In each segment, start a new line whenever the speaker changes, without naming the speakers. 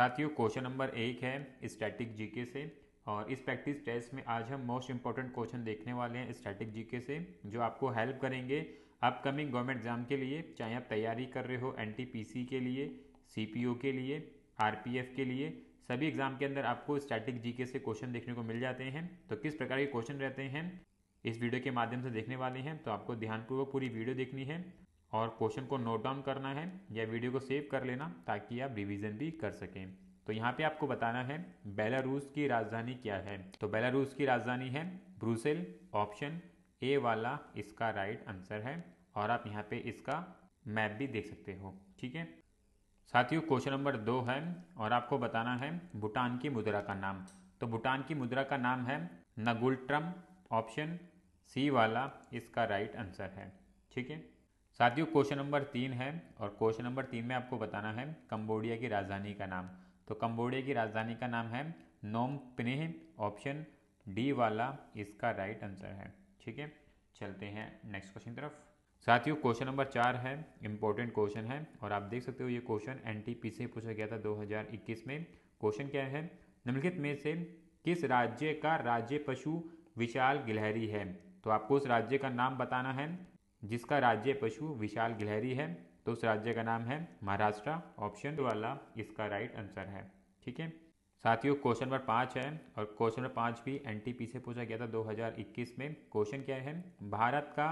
साथियों question number एक है स्टैटिक जीके से और इस प्रैक्टिस टेस्ट में आज हम मोस्ट इंपॉर्टेंट क्वेश्चन देखने वाले हैं स्टैटिक जीके से जो आपको हेल्प करेंगे अपकमिंग गवर्नमेंट एग्जाम के लिए चाहे आप तैयारी कर रहे हो एन के लिए सी के लिए आर के लिए सभी एग्जाम के अंदर आपको स्टैटिक जीके से क्वेश्चन देखने को मिल जाते हैं तो किस प्रकार के क्वेश्चन रहते हैं इस वीडियो के माध्यम से देखने वाले हैं तो आपको ध्यानपूर्वक पूरी वीडियो देखनी है और क्वेश्चन को नोट डाउन करना है या वीडियो को सेव कर लेना ताकि आप रिवीजन भी कर सकें तो यहाँ पे आपको बताना है बेलारूस की राजधानी क्या है तो बेलारूस की राजधानी है ब्रूसेल ऑप्शन ए वाला इसका राइट आंसर है और आप यहाँ पे इसका मैप भी देख सकते हो ठीक है साथियों क्वेश्चन नंबर दो है और आपको बताना है भूटान की मुद्रा का नाम तो भूटान की मुद्रा का नाम है नगुलट्रम ऑप्शन सी वाला इसका राइट आंसर है ठीक है साथियों क्वेश्चन नंबर तीन है और क्वेश्चन नंबर तीन में आपको बताना है कंबोडिया की राजधानी का नाम तो कंबोडिया की राजधानी का नाम है नोम पिनेह ऑप्शन डी वाला इसका राइट आंसर है ठीक है चलते हैं नेक्स्ट क्वेश्चन तरफ साथियों क्वेश्चन नंबर चार है इंपॉर्टेंट क्वेश्चन है और आप देख सकते हो ये क्वेश्चन एन से पूछा गया था 2021 में क्वेश्चन क्या है निम्नलिखित में से किस राज्य का राज्य पशु विशाल गिलहरी है तो आपको उस राज्य का नाम बताना है जिसका राज्य पशु विशाल गिलहरी है तो उस राज्य का नाम है महाराष्ट्र ऑप्शन वाला इसका राइट आंसर है ठीक है साथियों क्वेश्चन नंबर पाँच है और क्वेश्चन नंबर पाँच भी एन से पूछा गया था 2021 में क्वेश्चन क्या है भारत का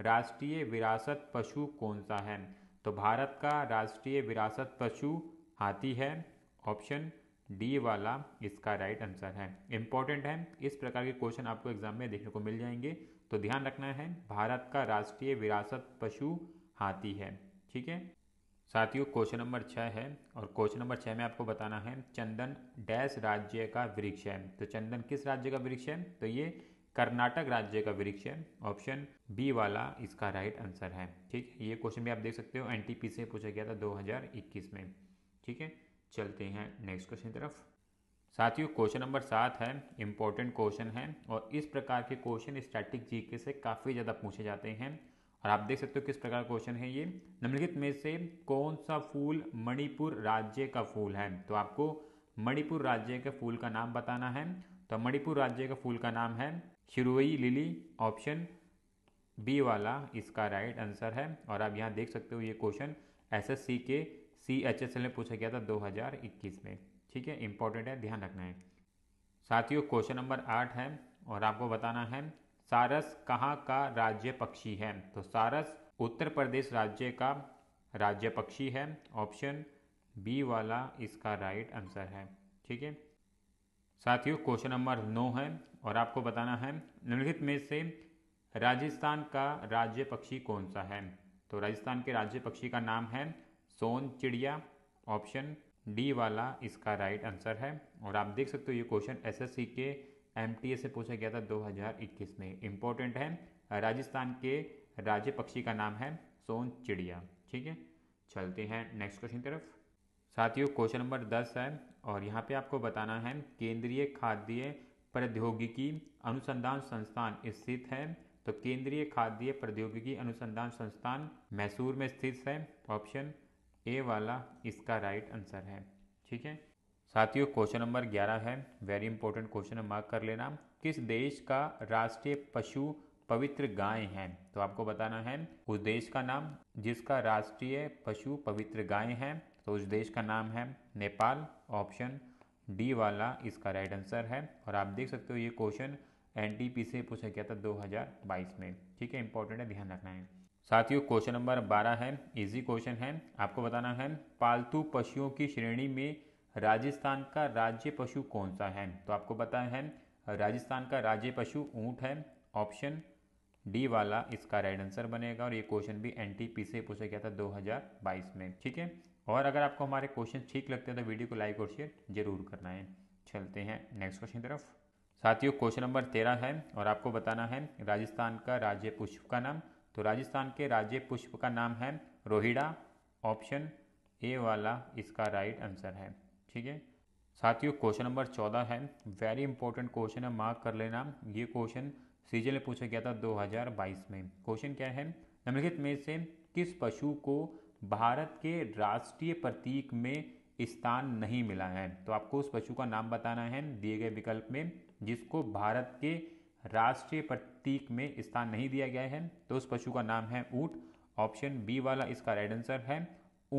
राष्ट्रीय विरासत पशु कौन सा है तो भारत का राष्ट्रीय विरासत पशु हाथी है ऑप्शन डी वाला इसका राइट आंसर है इंपॉर्टेंट है इस प्रकार के क्वेश्चन आपको एग्जाम में देखने को मिल जाएंगे तो ध्यान रखना है भारत का राष्ट्रीय विरासत पशु हाथी है ठीक है साथियों क्वेश्चन नंबर छः है और क्वेश्चन नंबर छः में आपको बताना है चंदन डैश राज्य का वृक्ष है तो चंदन किस राज्य का वृक्ष है तो ये कर्नाटक राज्य का वृक्ष है ऑप्शन बी वाला इसका राइट आंसर है ठीक ये क्वेश्चन भी आप देख सकते हो एनटीपी से पूछा गया था 2021 में ठीक है चलते हैं नेक्स्ट क्वेश्चन की तरफ साथियों क्वेश्चन नंबर सात है इम्पोर्टेंट क्वेश्चन है और इस प्रकार के क्वेश्चन स्टैटिक जीके से काफ़ी ज़्यादा पूछे जाते हैं और आप देख सकते हो किस प्रकार क्वेश्चन है ये निम्नलिखित में से कौन सा फूल मणिपुर राज्य का फूल है तो आपको मणिपुर राज्य के फूल का नाम बताना है तो मणिपुर राज्य का फूल का नाम है शिरोई लिली ऑप्शन बी वाला इसका राइट आंसर है और आप यहाँ देख सकते हो ये क्वेश्चन एसएससी के सी एच एस एल में पूछा गया था 2021 में ठीक है इंपॉर्टेंट है ध्यान रखना है साथियों क्वेश्चन नंबर आठ है और आपको बताना है सारस कहाँ का राज्य पक्षी है तो सारस उत्तर प्रदेश राज्य का राज्य पक्षी है ऑप्शन बी वाला इसका राइट आंसर है ठीक है साथियों क्वेश्चन नंबर नौ है और आपको बताना है निम्नलिखित में से राजस्थान का राज्य पक्षी कौन सा है तो राजस्थान के राज्य पक्षी का नाम है सोन चिड़िया ऑप्शन डी वाला इसका राइट आंसर है और आप देख सकते हो ये क्वेश्चन एसएससी के एमटीए से पूछा गया था 2021 में इम्पोर्टेंट है राजस्थान के राज्य पक्षी का नाम है सोन चिड़िया ठीक है चलते हैं नेक्स्ट क्वेश्चन की तरफ साथियों क्वेश्चन नंबर दस है और यहाँ पे आपको बताना है केंद्रीय खाद्य प्रौद्योगिकी अनुसंधान संस्थान स्थित है तो केंद्रीय खाद्य प्रौद्योगिकी अनुसंधान संस्थान मैसूर में स्थित है ऑप्शन ए वाला इसका राइट आंसर है ठीक है साथियों क्वेश्चन नंबर 11 है वेरी इंपॉर्टेंट क्वेश्चन है मार्क कर लेना किस देश का राष्ट्रीय पशु पवित्र गाय है तो आपको बताना है उस देश का नाम जिसका राष्ट्रीय पशु पवित्र गाय है तो उस देश का नाम है नेपाल ऑप्शन डी वाला इसका राइट आंसर है और आप देख सकते हो ये क्वेश्चन एनटीपी से पूछा गया था 2022 में ठीक है इंपॉर्टेंट है ध्यान रखना है साथियों क्वेश्चन नंबर बारह है इजी क्वेश्चन है आपको बताना है पालतू पशुओं की श्रेणी में राजस्थान का राज्य पशु कौन सा है तो आपको बताया है राजस्थान का राज्य पशु ऊँट है ऑप्शन डी वाला इसका राइट आंसर बनेगा और ये क्वेश्चन भी पी से पूछा गया था 2022 में ठीक है और अगर आपको हमारे क्वेश्चन ठीक लगते हैं तो वीडियो को लाइक और शेयर जरूर करना है चलते हैं नेक्स्ट क्वेश्चन की तरफ साथियों क्वेश्चन नंबर तेरह है और आपको बताना है राजस्थान का राज्य पुष्प का नाम तो राजस्थान के राज्य पुष्प का नाम है रोहिड़ा ऑप्शन ए वाला इसका राइट आंसर है ठीक है साथियों क्वेश्चन नंबर चौदह है वेरी इंपॉर्टेंट क्वेश्चन है मार्क कर लेना ये क्वेश्चन सीजन में पूछा गया था 2022 में क्वेश्चन क्या है निम्नलिखित में से किस पशु को भारत के राष्ट्रीय प्रतीक में स्थान नहीं मिला है तो आपको उस पशु का नाम बताना है दिए गए विकल्प में जिसको भारत के राष्ट्रीय प्रतीक में स्थान नहीं दिया गया है तो उस पशु का नाम है ऊँट ऑप्शन बी वाला इसका राइट आंसर है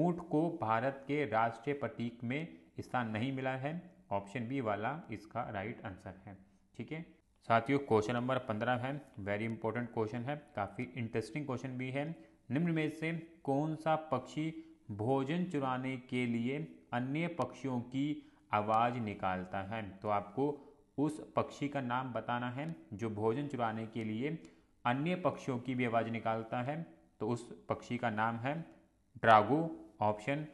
ऊँट को भारत के राष्ट्रीय प्रतीक में स्थान नहीं मिला है ऑप्शन बी वाला इसका राइट आंसर है ठीक है साथियों क्वेश्चन नंबर पंद्रह है वेरी इंपॉर्टेंट क्वेश्चन है काफ़ी इंटरेस्टिंग क्वेश्चन भी है निम्न में से कौन सा पक्षी भोजन चुराने के लिए अन्य पक्षियों की आवाज़ निकालता है तो आपको उस पक्षी का नाम बताना है जो भोजन चुराने के लिए अन्य पक्षियों की भी आवाज़ निकालता है तो उस पक्षी का नाम है ड्रागो ऑप्शन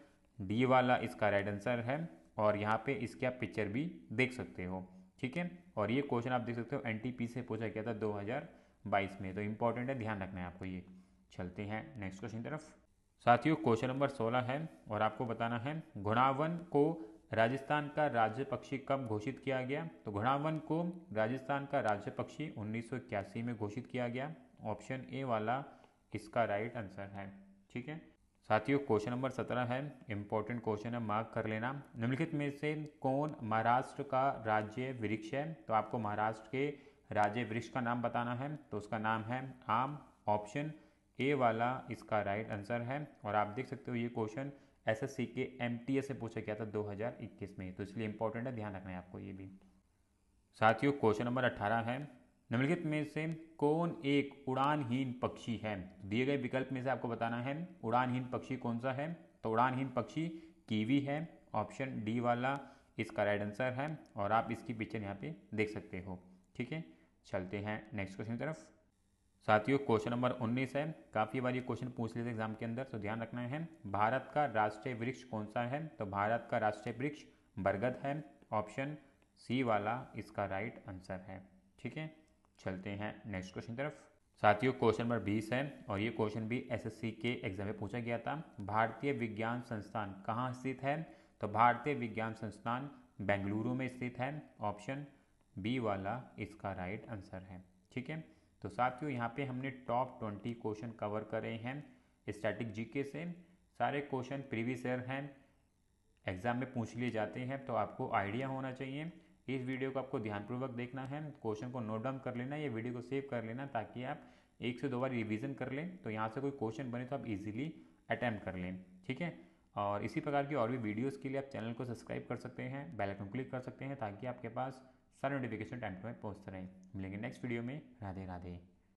डी वाला इसका राइट आंसर है और यहाँ पे इसके आप पिक्चर भी देख सकते हो ठीक है और ये क्वेश्चन आप देख सकते हो एनटीपी से पूछा गया था 2022 में तो इम्पोर्टेंट है ध्यान रखना है आपको ये चलते हैं नेक्स्ट क्वेश्चन तरफ साथियों क्वेश्चन नंबर 16 है और आपको बताना है घुणावन को राजस्थान का राज्य पक्षी कब घोषित किया गया तो घुणावन को राजस्थान का राज्य पक्षी उन्नीस में घोषित किया गया ऑप्शन ए वाला इसका राइट आंसर है ठीक है साथियों क्वेश्चन नंबर सत्रह है इंपॉर्टेंट क्वेश्चन है मार्क कर लेना निम्नलिखित में से कौन महाराष्ट्र का राज्य वृक्ष है तो आपको महाराष्ट्र के राज्य वृक्ष का नाम बताना है तो उसका नाम है आम ऑप्शन ए वाला इसका राइट आंसर है और आप देख सकते हो ये क्वेश्चन एसएससी के एमटीए से पूछा गया था 2021 में तो इसलिए इंपॉर्टेंट है ध्यान रखना है आपको ये भी साथियों क्वेश्चन नंबर 18 है निम्नलिखित में से कौन एक उड़ानहीन पक्षी है तो दिए गए विकल्प में से आपको बताना है उड़ानहीन पक्षी कौन सा है तो उड़ानहीन पक्षी कीवी है ऑप्शन डी वाला इसका राइट आंसर है और आप इसकी पिक्चर यहाँ पे देख सकते हो ठीक है चलते हैं नेक्स्ट क्वेश्चन की तरफ साथियों क्वेश्चन नंबर 19 है काफ़ी बार ये क्वेश्चन पूछ लेते एग्जाम के अंदर तो ध्यान रखना है भारत का राष्ट्रीय वृक्ष कौन सा है तो भारत का राष्ट्रीय वृक्ष बरगद है ऑप्शन सी वाला इसका राइट आंसर है ठीक है चलते हैं नेक्स्ट क्वेश्चन तरफ साथियों क्वेश्चन नंबर 20 है और ये क्वेश्चन भी एसएससी के एग्जाम में पूछा गया था भारतीय विज्ञान संस्थान कहाँ स्थित है तो भारतीय विज्ञान संस्थान बेंगलुरु में स्थित है ऑप्शन बी वाला इसका राइट आंसर है ठीक है तो साथियों यहाँ पे हमने टॉप ट्वेंटी क्वेश्चन कवर करे हैं स्टैटिक जीके से सारे क्वेश्चन प्रीवियस ईयर हैं एग्जाम में पूछ लिए जाते हैं तो आपको आइडिया होना चाहिए इस वीडियो को आपको ध्यानपूर्वक देखना है क्वेश्चन को नोट डाउन कर लेना या वीडियो को सेव कर लेना ताकि आप एक से दो बार रिविज़न कर लें तो यहाँ से कोई क्वेश्चन बने तो आप इजिली अटैम्प्ट कर लें ठीक है और इसी प्रकार की और भी वीडियोज़ के लिए आप चैनल को सब्सक्राइब कर सकते हैं बेलाइकन क्लिक कर सकते हैं ताकि आपके पास सारे नोटिफिकेशन टाइम टू टाइम पहुँचते रहें मिलेंगे नेक्स्ट वीडियो में राधे राधे